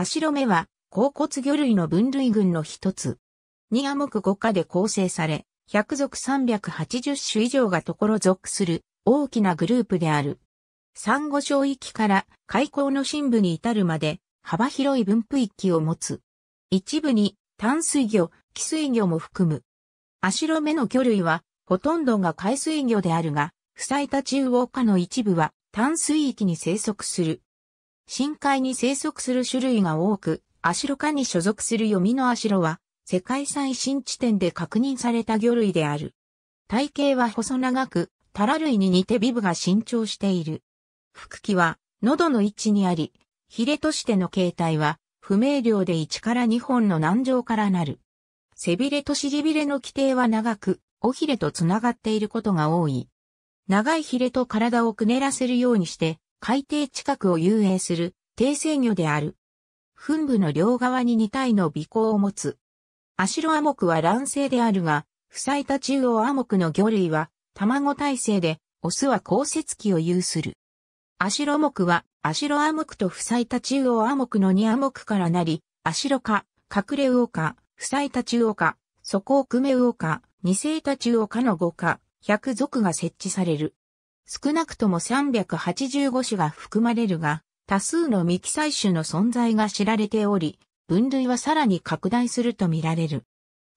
足止めは、甲骨魚類の分類群の一つ。二亜目5科で構成され、100属380種以上がところ属する大きなグループである。産後小域から開口の深部に至るまで幅広い分布域を持つ。一部に淡水魚、寄水魚も含む。アシロメの魚類はほとんどが海水魚であるが、不採た中央下の一部は淡水域に生息する。深海に生息する種類が多く、アシロ科に所属する読みのアシロは、世界最新地点で確認された魚類である。体型は細長く、タラ類に似てビブが伸長している。腹器は喉の位置にあり、ヒレとしての形態は不明瞭で1から2本の軟状からなる。背びれと尻びれの規定は長く、尾ひれとつながっていることが多い。長いヒレと体をくねらせるようにして、海底近くを遊泳する低制魚である。噴部の両側に2体の尾行を持つ。アシロアモクは卵生であるが、不採多中央アモクの魚類は卵体制で、オスは降雪期を有する。アシロモクは、アシロアモクと不採多中央アモクの2アモクからなり、アシロ科、隠れ魚科、不採多中央科、底奥目魚科、二世多中央科の5科、100属が設置される。少なくとも385種が含まれるが、多数の未記載種の存在が知られており、分類はさらに拡大するとみられる。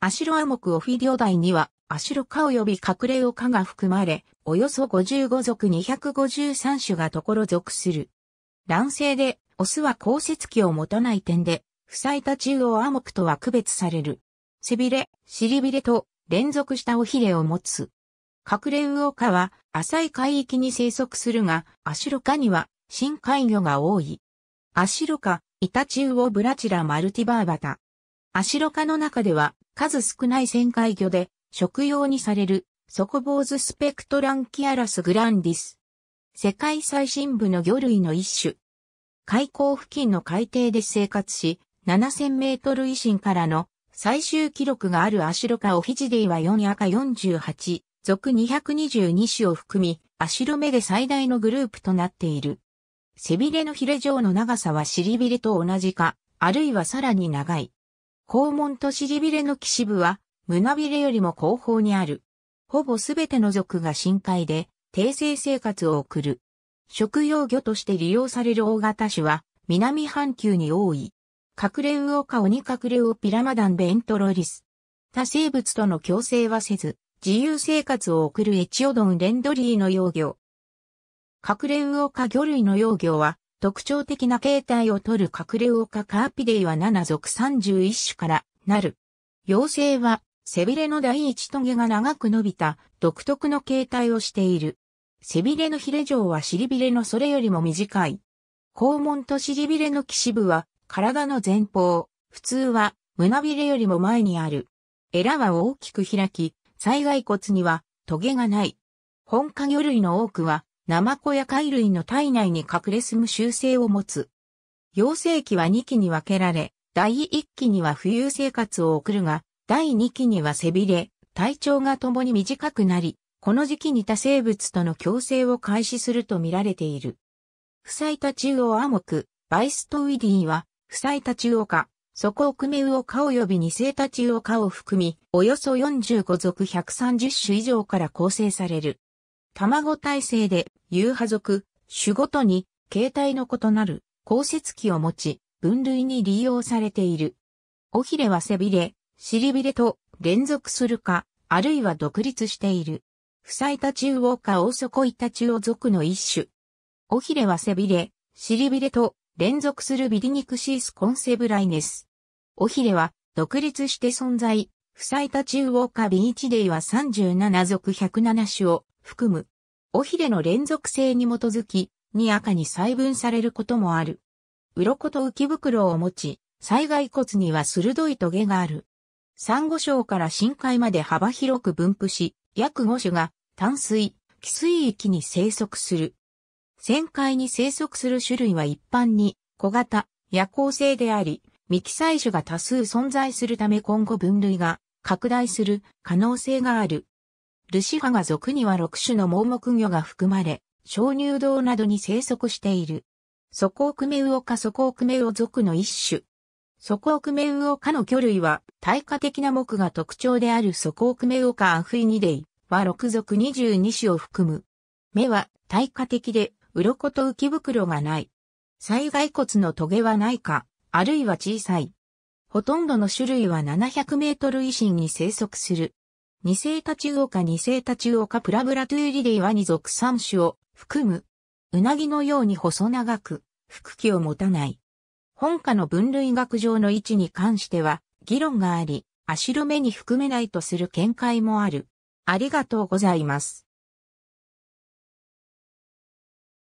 アシロアモクオフィリオ代には、アシロ科及び隠れオ科が含まれ、およそ55属253種がところ属する。卵性で、オスは降雪器を持たない点で、不採多中央アモクとは区別される。背びれ、尻びれと連続した尾ひれを持つ。隠れ魚カは浅い海域に生息するが、アシロカには深海魚が多い。アシロカ、イタチウオブラチラマルティバーバタ。アシロカの中では数少ない深海魚で食用にされるソコボーズスペクトランキアラスグランディス。世界最深部の魚類の一種。海溝付近の海底で生活し、7000メートル以深からの最終記録があるアシロカオフィジディは4赤48。属222種を含み、アシロメで最大のグループとなっている。背びれのヒレ状の長さは尻びれと同じか、あるいはさらに長い。肛門と尻びれの騎士部は、胸びれよりも後方にある。ほぼすべての属が深海で、低生生活を送る。食用魚として利用される大型種は、南半球に多い。隠れウオカオニ隠れウオピラマダンベントロリス。他生物との共生はせず、自由生活を送るエチオドン・レンドリーの幼魚。隠れオカ魚類の幼魚は、特徴的な形態をとる隠れウオカカーピデイは7属31種からなる。幼生は、背びれの第一棘が長く伸びた独特の形態をしている。背びれのヒレ状は尻びれのそれよりも短い。肛門と尻びれの騎士部は体の前方、普通は胸びれよりも前にある。エラは大きく開き、災害骨にはトゲがない。本家魚類の多くは、ナマコや貝類の体内に隠れ住む習性を持つ。幼生期は2期に分けられ、第1期には浮遊生活を送るが、第2期には背びれ、体調が共に短くなり、この時期に他生物との共生を開始すると見られている。不採た中央アモク、バイストウィディは、不採た中央化、そこをくめうおか及び二生たちうおかを含み、およそ45族130種以上から構成される。卵体制で、有派族、種ごとに、形態の異なる、降雪器を持ち、分類に利用されている。おひれは背びれ、尻びれと連続するか、あるいは独立している。不採タチウオかおソコイタチウオ族の一種。おひれは背びれ、尻びれと連続するビリニクシースコンセブライネス。尾ひれは独立して存在、不採多中ウォカビーチデイは37属107種を含む。尾ひれの連続性に基づき、に赤に細分されることもある。鱗と浮き袋を持ち、災害骨には鋭い棘がある。珊瑚礁から深海まで幅広く分布し、約5種が淡水、汽水域に生息する。深海に生息する種類は一般に小型、夜行性であり、未記載種が多数存在するため今後分類が拡大する可能性がある。ルシファが属には6種の盲目魚が含まれ、鍾乳洞などに生息している。ソコをクメウオかソコウクメウオ属の一種。ソコをクメウオかの魚類は、対価的な目が特徴であるソコをクメウオかアフイニデイは6属22種を含む。目は対価的で、鱗と浮き袋がない。災害骨の棘はないか、あるいは小さい。ほとんどの種類は700メートル以深に生息する。二世タチウオ二世タチウオプラブラトゥーリリイワに属三種を含む。うなぎのように細長く、腹気を持たない。本科の分類学上の位置に関しては、議論があり、足止めに含めないとする見解もある。ありがとうございます。